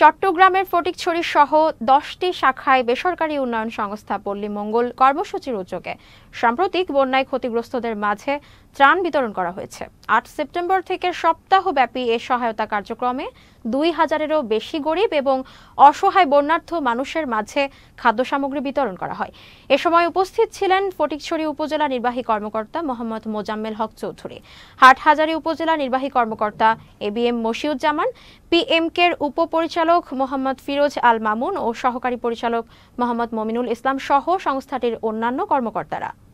চট্টগ্রামের ফটিকছড়ি সহ দশটি শাখায় বেসরকারি উন্নয়ন সংস্থা পল্লী মঙ্গল কর্মসূচির উদ্যোগে সাম্প্রতিক বন্যায় ক্ষতিগ্রস্তদের মাঝে ত্রাণ বিতরণ করা হয়েছে আট সেপ্টেম্বর থেকে সপ্তাহব্যাপী এ সহায়তা কার্যক্রমে দুই হাজারেরও বেশি গরিব এবং অসহায় বন্যার্থ মানুষের মাঝে খাদ্য সামগ্রী বিতরণ করা হয় এ সময় উপস্থিত ছিলেন ফটিকছড়ি উপজেলা নির্বাহী কর্মকর্তা মোহাম্মদ মোজাম্মেল হক চৌধুরী হাটহাজারী উপজেলা নির্বাহী কর্মকর্তা এ বি এম মশিউজ্জামান পিএমকের উপপরিচালক মোহাম্মদ ফিরোজ আল মামুন ও সহকারী পরিচালক মোহাম্মদ মমিনুল ইসলাম সহ সংস্থাটির অন্যান্য কর্মকর্তারা